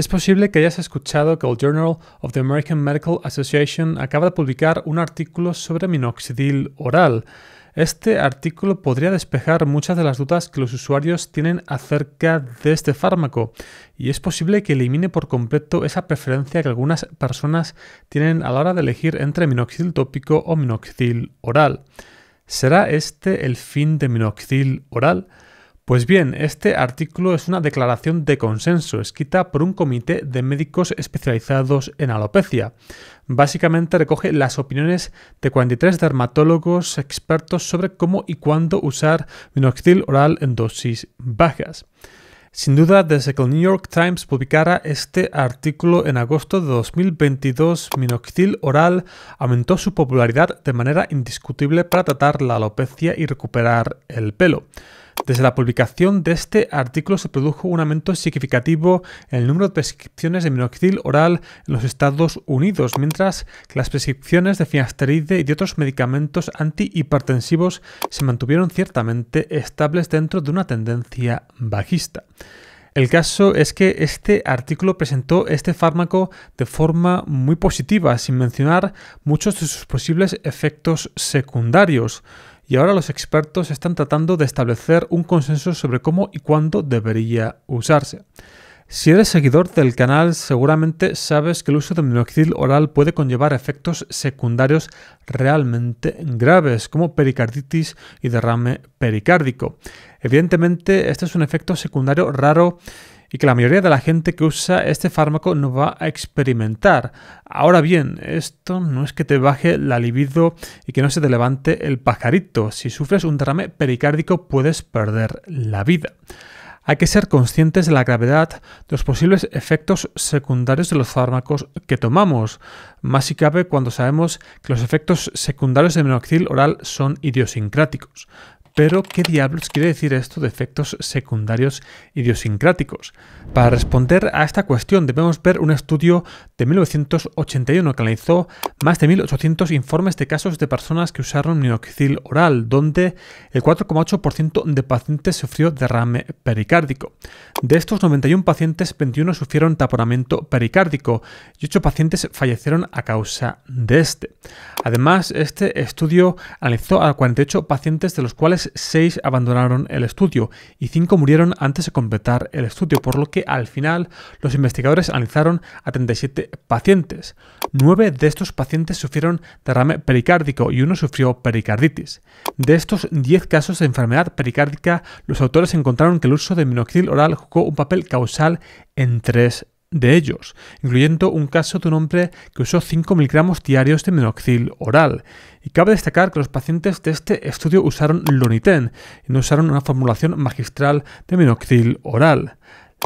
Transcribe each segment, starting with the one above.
Es posible que hayas escuchado que el Journal of the American Medical Association acaba de publicar un artículo sobre minoxidil oral. Este artículo podría despejar muchas de las dudas que los usuarios tienen acerca de este fármaco y es posible que elimine por completo esa preferencia que algunas personas tienen a la hora de elegir entre minoxidil tópico o minoxidil oral. ¿Será este el fin de minoxidil oral? Pues bien, este artículo es una declaración de consenso escrita por un comité de médicos especializados en alopecia. Básicamente recoge las opiniones de 43 dermatólogos expertos sobre cómo y cuándo usar minoxidil oral en dosis bajas. Sin duda, desde que el New York Times publicara este artículo en agosto de 2022, minoxidil oral aumentó su popularidad de manera indiscutible para tratar la alopecia y recuperar el pelo. Desde la publicación de este artículo se produjo un aumento significativo en el número de prescripciones de minoxidil oral en los Estados Unidos, mientras que las prescripciones de finasteride y de otros medicamentos antihipertensivos se mantuvieron ciertamente estables dentro de una tendencia bajista. El caso es que este artículo presentó este fármaco de forma muy positiva, sin mencionar muchos de sus posibles efectos secundarios y ahora los expertos están tratando de establecer un consenso sobre cómo y cuándo debería usarse. Si eres seguidor del canal, seguramente sabes que el uso de minoxidil oral puede conllevar efectos secundarios realmente graves, como pericarditis y derrame pericárdico. Evidentemente, este es un efecto secundario raro y que la mayoría de la gente que usa este fármaco no va a experimentar. Ahora bien, esto no es que te baje la libido y que no se te levante el pajarito. Si sufres un derrame pericárdico puedes perder la vida. Hay que ser conscientes de la gravedad de los posibles efectos secundarios de los fármacos que tomamos, más si cabe cuando sabemos que los efectos secundarios del minoxidil oral son idiosincráticos. Pero, ¿qué diablos quiere decir esto de efectos secundarios idiosincráticos? Para responder a esta cuestión debemos ver un estudio de 1981 que analizó más de 1.800 informes de casos de personas que usaron minoxidil oral, donde el 4,8% de pacientes sufrió derrame pericárdico. De estos 91 pacientes, 21 sufrieron taponamiento pericárdico y 8 pacientes fallecieron a causa de este. Además, este estudio analizó a 48 pacientes de los cuales 6 abandonaron el estudio y 5 murieron antes de completar el estudio, por lo que al final los investigadores analizaron a 37 pacientes. 9 de estos pacientes sufrieron derrame pericárdico y uno sufrió pericarditis. De estos 10 casos de enfermedad pericárdica, los autores encontraron que el uso de minoxidil oral jugó un papel causal en 3 de ellos, incluyendo un caso de un hombre que usó 5 miligramos diarios de minoxidil oral. Y cabe destacar que los pacientes de este estudio usaron Loniten y no usaron una formulación magistral de minoxidil oral.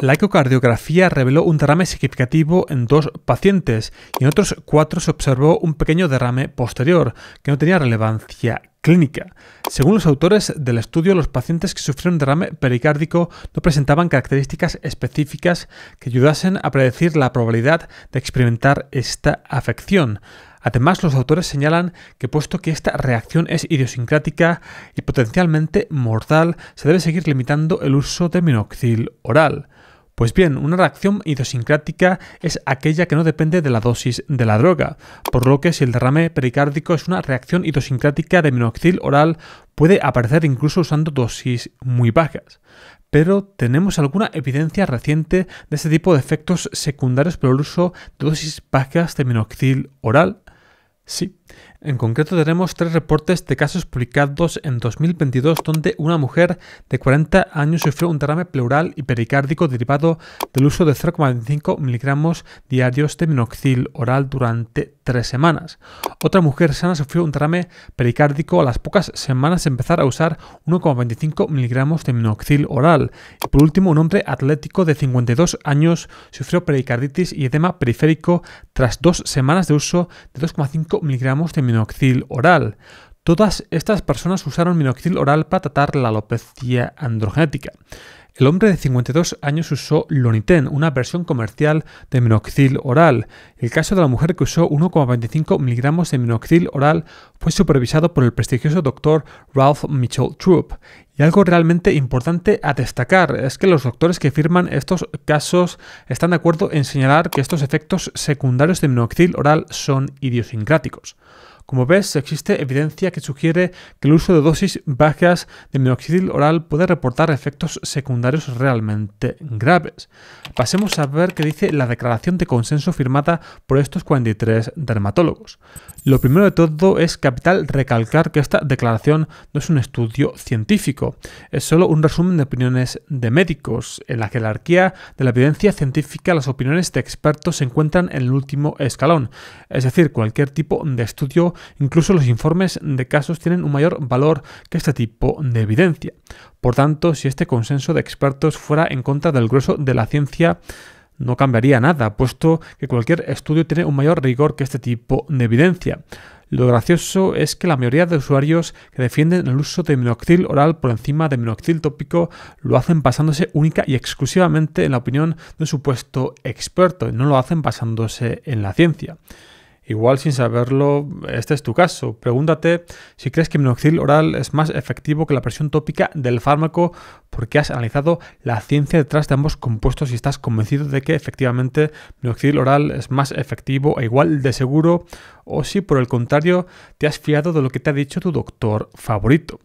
La ecocardiografía reveló un derrame significativo en dos pacientes y en otros cuatro se observó un pequeño derrame posterior que no tenía relevancia clínica. Según los autores del estudio, los pacientes que sufrieron derrame pericárdico no presentaban características específicas que ayudasen a predecir la probabilidad de experimentar esta afección. Además, los autores señalan que puesto que esta reacción es idiosincrática y potencialmente mortal, se debe seguir limitando el uso de minoxidil oral. Pues bien, una reacción idiosincrática es aquella que no depende de la dosis de la droga, por lo que si el derrame pericárdico es una reacción idiosincrática de minoxidil oral, puede aparecer incluso usando dosis muy bajas. Pero tenemos alguna evidencia reciente de este tipo de efectos secundarios por el uso de dosis bajas de minoxidil oral? Sí, en concreto tenemos tres reportes de casos publicados en 2022 donde una mujer de 40 años sufrió un derrame pleural y pericárdico derivado del uso de 0,25 miligramos diarios de minoxil oral durante tres semanas. Otra mujer sana sufrió un derrame pericárdico a las pocas semanas de empezar a usar 1,25 miligramos de minoxil oral. Y por último, un hombre atlético de 52 años sufrió pericarditis y edema periférico tras dos semanas de uso de 2,5 miligramos de minoxidil oral. Todas estas personas usaron minoxidil oral para tratar la alopecia androgenética. El hombre de 52 años usó Loniten, una versión comercial de minoxidil oral. El caso de la mujer que usó 1,25 miligramos de minoxidil oral fue supervisado por el prestigioso doctor Ralph Mitchell Troop. Y algo realmente importante a destacar es que los doctores que firman estos casos están de acuerdo en señalar que estos efectos secundarios de minoxidil oral son idiosincráticos. Como ves, existe evidencia que sugiere que el uso de dosis bajas de minoxidil oral puede reportar efectos secundarios realmente graves. Pasemos a ver qué dice la declaración de consenso firmada por estos 43 dermatólogos. Lo primero de todo es capital recalcar que esta declaración no es un estudio científico, es solo un resumen de opiniones de médicos. En la jerarquía de la evidencia científica, las opiniones de expertos se encuentran en el último escalón, es decir, cualquier tipo de estudio incluso los informes de casos tienen un mayor valor que este tipo de evidencia. Por tanto, si este consenso de expertos fuera en contra del grueso de la ciencia, no cambiaría nada, puesto que cualquier estudio tiene un mayor rigor que este tipo de evidencia. Lo gracioso es que la mayoría de usuarios que defienden el uso de minoxidil oral por encima de minoxidil tópico lo hacen basándose única y exclusivamente en la opinión de un supuesto experto, no lo hacen basándose en la ciencia. Igual sin saberlo, este es tu caso. Pregúntate si crees que minoxidil oral es más efectivo que la presión tópica del fármaco porque has analizado la ciencia detrás de ambos compuestos y estás convencido de que efectivamente minoxidil oral es más efectivo e igual de seguro o si por el contrario te has fiado de lo que te ha dicho tu doctor favorito.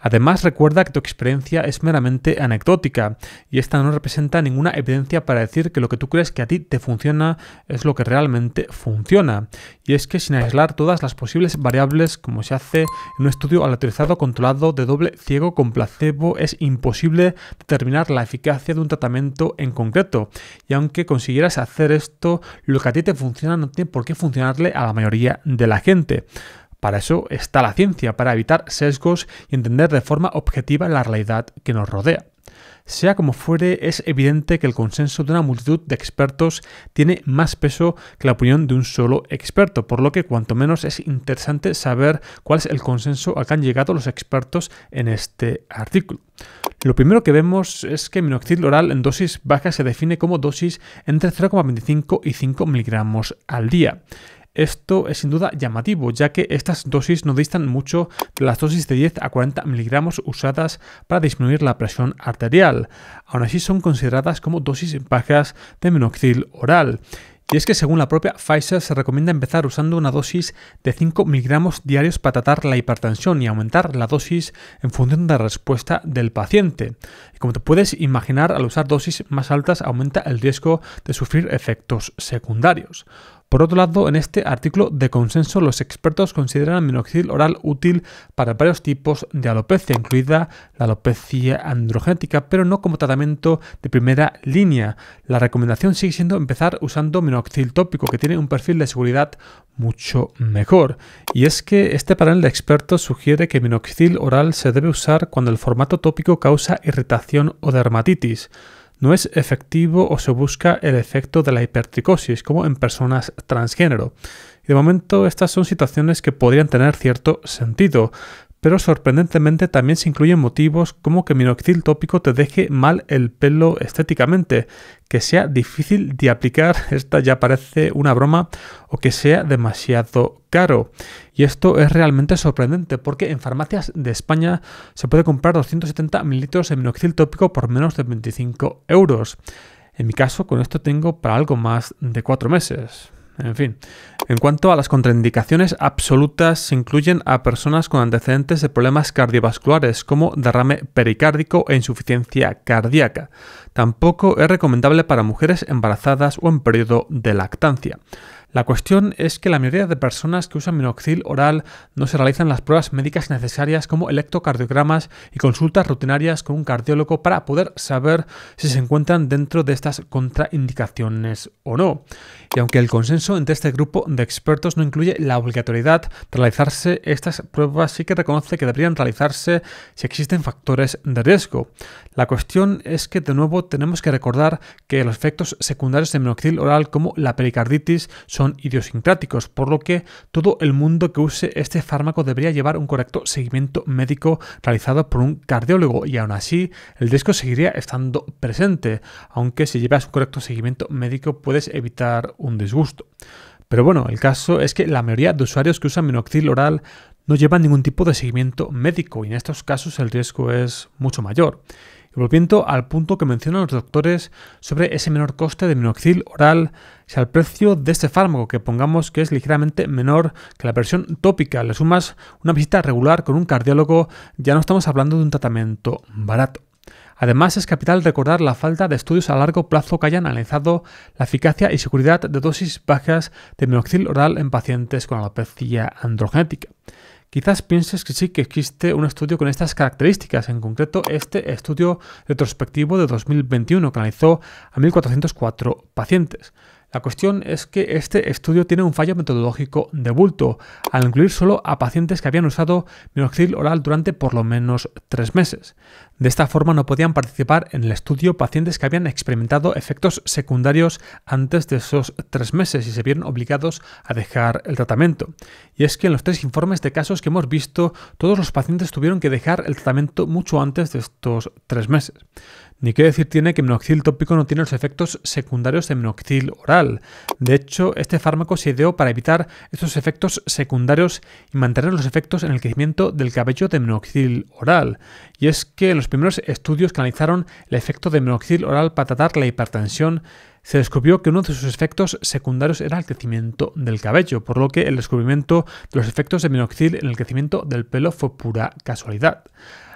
Además, recuerda que tu experiencia es meramente anecdótica y esta no representa ninguna evidencia para decir que lo que tú crees que a ti te funciona es lo que realmente funciona. Y es que sin aislar todas las posibles variables, como se hace en un estudio aleatorizado controlado de doble ciego con placebo, es imposible determinar la eficacia de un tratamiento en concreto. Y aunque consiguieras hacer esto, lo que a ti te funciona no tiene por qué funcionarle a la mayoría de la gente. Para eso está la ciencia, para evitar sesgos y entender de forma objetiva la realidad que nos rodea. Sea como fuere, es evidente que el consenso de una multitud de expertos tiene más peso que la opinión de un solo experto, por lo que cuanto menos es interesante saber cuál es el consenso al que han llegado los expertos en este artículo. Lo primero que vemos es que el minoxidil oral en dosis bajas se define como dosis entre 0,25 y 5 miligramos al día. Esto es sin duda llamativo, ya que estas dosis no distan mucho de las dosis de 10 a 40 miligramos usadas para disminuir la presión arterial. Aún así son consideradas como dosis bajas de minoxidil oral. Y es que según la propia Pfizer se recomienda empezar usando una dosis de 5 miligramos diarios para tratar la hipertensión y aumentar la dosis en función de la respuesta del paciente. Como te puedes imaginar, al usar dosis más altas aumenta el riesgo de sufrir efectos secundarios. Por otro lado, en este artículo de consenso, los expertos consideran minoxidil oral útil para varios tipos de alopecia, incluida la alopecia androgenética, pero no como tratamiento de primera línea. La recomendación sigue siendo empezar usando minoxidil tópico, que tiene un perfil de seguridad mucho mejor. Y es que este panel de expertos sugiere que minoxidil oral se debe usar cuando el formato tópico causa irritación o dermatitis. No es efectivo o se busca el efecto de la hipertricosis, como en personas transgénero. Y de momento estas son situaciones que podrían tener cierto sentido, pero sorprendentemente también se incluyen motivos como que minoxidil tópico te deje mal el pelo estéticamente, que sea difícil de aplicar, esta ya parece una broma, o que sea demasiado caro. Y esto es realmente sorprendente porque en farmacias de España se puede comprar 270 mililitros de minoxidil tópico por menos de 25 euros. En mi caso, con esto tengo para algo más de 4 meses. En fin, en cuanto a las contraindicaciones absolutas, se incluyen a personas con antecedentes de problemas cardiovasculares como derrame pericárdico e insuficiencia cardíaca. Tampoco es recomendable para mujeres embarazadas o en periodo de lactancia. La cuestión es que la mayoría de personas que usan minoxidil oral no se realizan las pruebas médicas necesarias como electrocardiogramas y consultas rutinarias con un cardiólogo para poder saber si se encuentran dentro de estas contraindicaciones o no. Y aunque el consenso entre este grupo de expertos no incluye la obligatoriedad de realizarse estas pruebas, sí que reconoce que deberían realizarse si existen factores de riesgo. La cuestión es que de nuevo tenemos que recordar que los efectos secundarios de minoxidil oral como la pericarditis son son idiosincráticos, por lo que todo el mundo que use este fármaco debería llevar un correcto seguimiento médico realizado por un cardiólogo y aún así el riesgo seguiría estando presente, aunque si llevas un correcto seguimiento médico puedes evitar un disgusto. Pero bueno, el caso es que la mayoría de usuarios que usan minoxidil oral no llevan ningún tipo de seguimiento médico y en estos casos el riesgo es mucho mayor volviendo al punto que mencionan los doctores sobre ese menor coste de minoxidil oral, si al precio de este fármaco, que pongamos que es ligeramente menor que la versión tópica, le sumas una visita regular con un cardiólogo, ya no estamos hablando de un tratamiento barato. Además, es capital recordar la falta de estudios a largo plazo que hayan analizado la eficacia y seguridad de dosis bajas de minoxidil oral en pacientes con alopecia androgenética. Quizás pienses que sí que existe un estudio con estas características, en concreto este estudio retrospectivo de 2021 que analizó a 1.404 pacientes. La cuestión es que este estudio tiene un fallo metodológico de bulto, al incluir solo a pacientes que habían usado minoxidil oral durante por lo menos tres meses. De esta forma no podían participar en el estudio pacientes que habían experimentado efectos secundarios antes de esos tres meses y se vieron obligados a dejar el tratamiento. Y es que en los tres informes de casos que hemos visto, todos los pacientes tuvieron que dejar el tratamiento mucho antes de estos tres meses. Ni qué decir tiene que minoxidil tópico no tiene los efectos secundarios de minoxidil oral. De hecho, este fármaco se ideó para evitar estos efectos secundarios y mantener los efectos en el crecimiento del cabello de minoxidil oral. Y es que los primeros estudios que analizaron el efecto de minoxidil oral para tratar la hipertensión, se descubrió que uno de sus efectos secundarios era el crecimiento del cabello, por lo que el descubrimiento de los efectos de minoxidil en el crecimiento del pelo fue pura casualidad.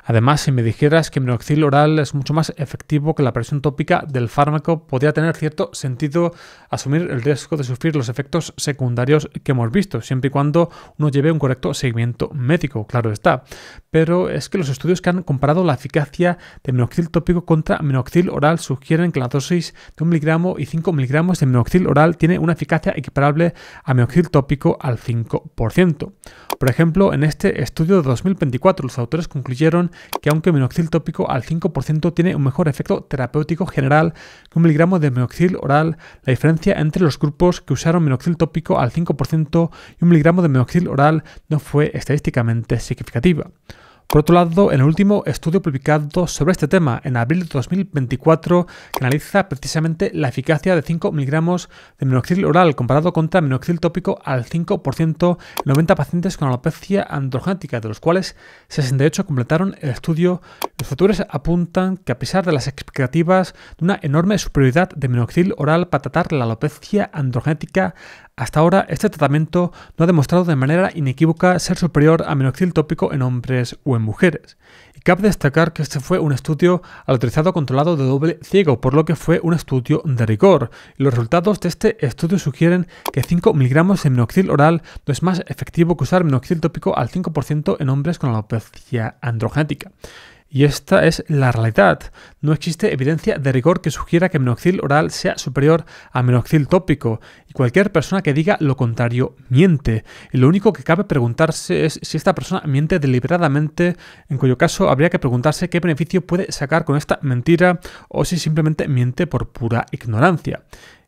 Además, si me dijeras que minoxidil oral es mucho más efectivo que la presión tópica del fármaco, podría tener cierto sentido asumir el riesgo de sufrir los efectos secundarios que hemos visto, siempre y cuando uno lleve un correcto seguimiento médico, claro está. Pero es que los estudios que han comparado la eficacia de minoxidil tópico contra minoxidil oral sugieren que la dosis de 1 miligramo y 5 miligramos de minoxidil oral tiene una eficacia equiparable a minoxidil tópico al 5%. Por ejemplo, en este estudio de 2024, los autores concluyeron que aunque minoxidil tópico al 5% tiene un mejor efecto terapéutico general que un miligramo de minoxidil oral, la diferencia entre los grupos que usaron minoxidil tópico al 5% y un miligramo de minoxidil oral no fue estadísticamente significativa. Por otro lado, en el último estudio publicado sobre este tema, en abril de 2024, que analiza precisamente la eficacia de 5 miligramos de minoxidil oral comparado contra minoxidil tópico al 5% en 90 pacientes con alopecia androgenética, de los cuales 68 completaron el estudio. Los autores apuntan que a pesar de las expectativas de una enorme superioridad de minoxidil oral para tratar la alopecia androgenética, hasta ahora, este tratamiento no ha demostrado de manera inequívoca ser superior a minoxidil tópico en hombres o en mujeres. Y cabe destacar que este fue un estudio autorizado controlado de doble ciego, por lo que fue un estudio de rigor. los resultados de este estudio sugieren que 5 miligramos de minoxidil oral no es más efectivo que usar minoxidil tópico al 5% en hombres con alopecia androgenética. Y esta es la realidad. No existe evidencia de rigor que sugiera que minoxidil oral sea superior a minoxidil tópico, y cualquier persona que diga lo contrario miente. Y lo único que cabe preguntarse es si esta persona miente deliberadamente, en cuyo caso habría que preguntarse qué beneficio puede sacar con esta mentira o si simplemente miente por pura ignorancia.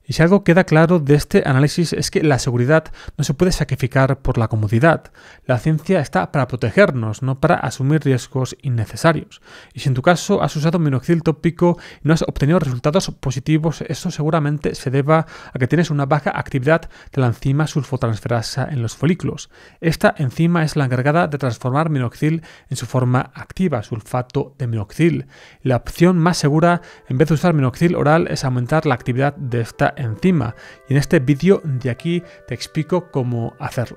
Y si algo queda claro de este análisis es que la seguridad no se puede sacrificar por la comodidad. La ciencia está para protegernos, no para asumir riesgos innecesarios. Y si en tu caso has usado minoxidil tópico y no has obtenido resultados positivos, eso seguramente se deba a que tienes una baja actividad de la enzima sulfotransferasa en los folículos. Esta enzima es la encargada de transformar minoxidil en su forma activa, sulfato de minoxidil. La opción más segura en vez de usar minoxidil oral es aumentar la actividad de esta encima y en este vídeo de aquí te explico cómo hacerlo.